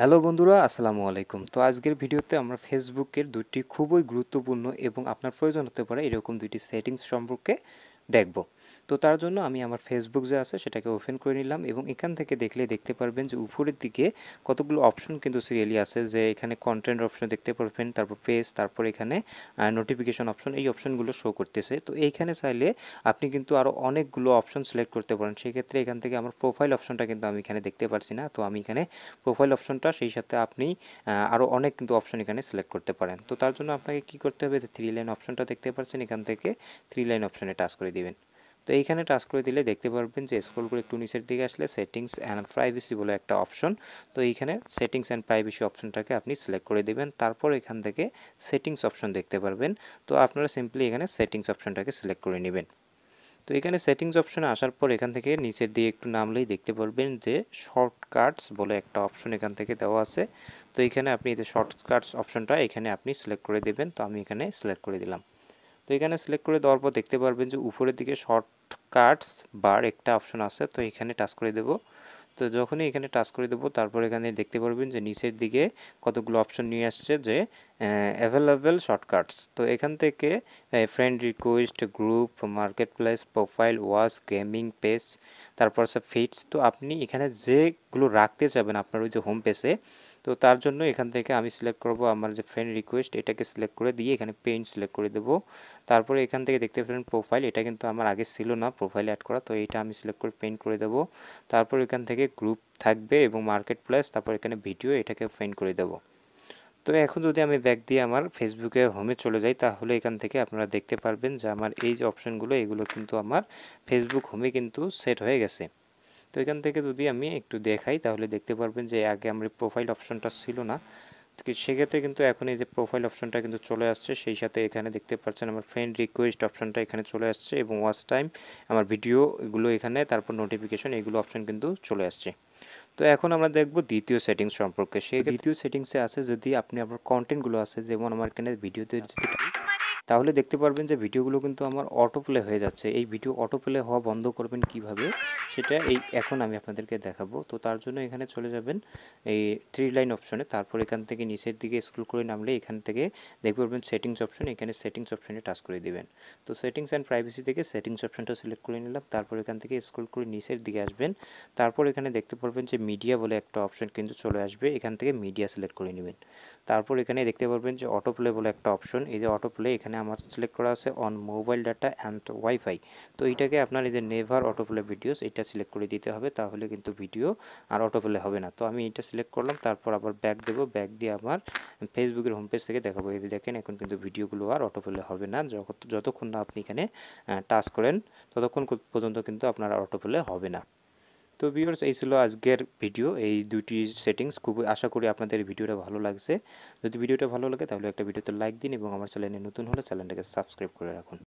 Hello বন্ধুরা আসসালামু আলাইকুম তো আজকের ভিডিওতে আমরা ফেসবুকের দুটি খুবই গুরুত্বপূর্ণ এবং আপনার প্রয়োজন হতে পারে এরকম দুটি সেটিংস সম্পর্কে দেখব তো তার জন্য আমি আমার ফেসবুক যে আছে সেটাকে ওপেন করে নিলাম এবং এখান থেকে দেখলে দেখতে পারবেন যে উপরের দিকে কতগুলো অপশন কিন্তু সিরিয়ালি আছে যে এখানে কন্টেন্ট অপশন দেখতে পারবেন তারপর পেজ তারপর এখানে নোটিফিকেশন অপশন এই অপশনগুলো শো করতেছে তো এইখানে চাইলে আপনি কিন্তু আরও অনেকগুলো অপশন সিলেক্ট করতে পারেন সেক্ষেত্রে এখান থেকে আমার প্রোফাইল অপশনটা কিন্তু আমি এখানে দেখতে পারছি না তো আমি এখানে প্রোফাইল অপশনটা সেই সাথে আপনি আরও অনেক কিন্তু অপশন এখানে সিলেক্ট করতে পারেন তো তার জন্য আপনাকে কি করতে হবে থ্রি লাইন অপশনটা দেখতে পারছেন এখান থেকে থ্রি লাইন অপশনে টাচ করে দিবেন তো এইখানে টাচ করে দিলে দেখতে পারবেন যে স্ক্রল করে একটু নিচের দিকে আসলে সেটিংস অ্যান্ড প্রাইভেসি বলে একটা অপশন তো এইখানে সেটিংস অ্যান্ড প্রাইভেসি অপশনটাকে আপনি সিলেক্ট করে দেবেন তারপর এখান থেকে সেটিংস অপশন দেখতে পারবেন তো আপনারা সিম্পলি এখানে সেটিংস অপশনটাকে সিলেক্ট করে নেবেন তো এখানে সেটিংস অপশনে আসার পর এখান থেকে নিচের দিয়ে একটু নামলেই দেখতে পারবেন যে শর্টকাটস বলে একটা অপশন এখান থেকে দেওয়া আছে তো এখানে আপনি যে শর্টকাটস অপশনটা এখানে আপনি সিলেক্ট করে দেবেন তো আমি এখানে সিলেক্ট করে দিলাম তো এখানে সিলেক্ট করে দেওয়ার পর দেখতে পারবেন যে উপরের দিকে শর্টকাটস বার একটা অপশন আছে তো এখানে টাচ করে দেব তো যখনই এখানে টাচ করে দেবো তারপর এখানে দেখতে পারবেন যে নিচের দিকে কতগুলো অপশন নিয়ে আসছে যে অ্যাভেলেবেল শর্টকাটস তো এখান থেকে friend request group marketplace profile watch gaming page তারপর হচ্ছে ফিটস তো আপনি এখানে যেগুলো রাখতে চাবেন আপনার ওই যে হোম পেজে তো তার জন্য এখান থেকে আমি সিলেক্ট করব আমার যে ফ্রেন্ড রিকোয়েস্ট এটাকে সিলেক্ট করে দিয়ে এখানে পেইন্ট সিলেক্ট করে দেবো তারপরে এখান থেকে দেখতে পাবেন প্রোফাইল এটা কিন্তু আমার আগে ছিল না প্রোফাইল অ্যাড করা তো এটা আমি সিলেক্ট করে পেইন্ট করে দেবো তারপর এখান থেকে গ্রুপ থাকবে এবং মার্কেট প্লেস তারপর এখানে ভিডিও এটাকে পেইন্ট করে দেবো তো এখন যদি আমি ব্যাক দিয়ে আমার ফেসবুকে হোমে চলে যাই তাহলে এখান থেকে আপনারা দেখতে পারবেন যে আমার এই যে অপশানগুলো এগুলো কিন্তু আমার ফেসবুক হোমে কিন্তু সেট হয়ে গেছে তো এখান থেকে যদি আমি একটু দেখাই তাহলে দেখতে পারবেন যে আগে আমার প্রোফাইল অপশনটা ছিল না সেক্ষেত্রে কিন্তু এখন এই যে প্রোফাইল অপশনটা কিন্তু চলে আসছে সেই সাথে এখানে দেখতে পাচ্ছেন আমার ফ্রেন্ড রিকোয়েস্ট অপশনটা এখানে চলে আসছে এবং ওয়াচ টাইম আমার ভিডিও এগুলো এখানে তারপর নোটিফিকেশন এগুলো অপশন কিন্তু চলে আসছে তো এখন আমরা দেখব দ্বিতীয় সেটিংস সম্পর্কে সেই দ্বিতীয় সেটিংসে আছে যদি আপনি আপনার কন্টেন্টগুলো আছে যেমন আমার এখানে ভিডিওতে যদি আচ্ছা। তাহলে দেখতে পারবেন যে ভিডিওগুলো কিন্তু আমার অটো প্লে হয়ে যাচ্ছে এই ভিডিও অটো প্লে হওয়া বন্ধ করবেন কিভাবে সেটা এই এখন আমি আপনাদেরকে দেখাবো তো তার জন্য এখানে চলে যাবেন এই থ্রি লাইন অপশনে তারপর এখান থেকে নিচের দিকে স্ক্রল করে নামলে এখান থেকে দেখতে পারবেন সেটিংস অপশন এখানে সেটিংস অপশনে টাচ করে দিবেন তো সেটিংস অ্যান্ড প্রাইভেসি থেকে সেটিংস অপশনটা সিলেক্ট করে নিলাম তারপর এখান থেকে স্ক্রল করে নিচের দিকে আসবেন তারপর এখানে দেখতে পারবেন যে মিডিয়া বলে একটা অপশন কিন্তু চলে আসবে এখান থেকে মিডিয়া সিলেক্ট করে নেবেন তারপর এখানে দেখতে পারবেন যে অটো প্লে বলে একটা অপশন এই যে অটো প্লে এখানে আমার সিলেক্ট করা আছে on mobile data and wifi তো এইটাকে আপনার এই যে নেভার অটো প্লে ভিডিওস এটা এটা সিলেক্ট করে দিতে হবে তাহলে কিন্তু ভিডিও আর অটোপ্লে হবে না তো আমি এটা সিলেক্ট করলাম তারপর আবার ব্যাক দেব ব্যাক দিয়ে আমার ফেসবুকের হোম পেজ থেকে দেখাবো এই দেখেন এখন কিন্তু ভিডিওগুলো আর অটোপ্লে হবে না যতক্ষণ না আপনি এখানে টাচ করেন ততক্ষণ পর্যন্ত কিন্তু আপনার অটোপ্লে হবে না তো ভিউয়ার্স এই ছিল আজকের ভিডিও এই দুটি সেটিংস খুব আশা করি আপনাদের ভিডিওটা ভালো লাগছে যদি ভিডিওটা ভালো লাগে তাহলে একটা ভিডিওতে লাইক দিন এবং আমার চ্যানেলে নতুন হলে চ্যানেলটাকে সাবস্ক্রাইব করে রাখুন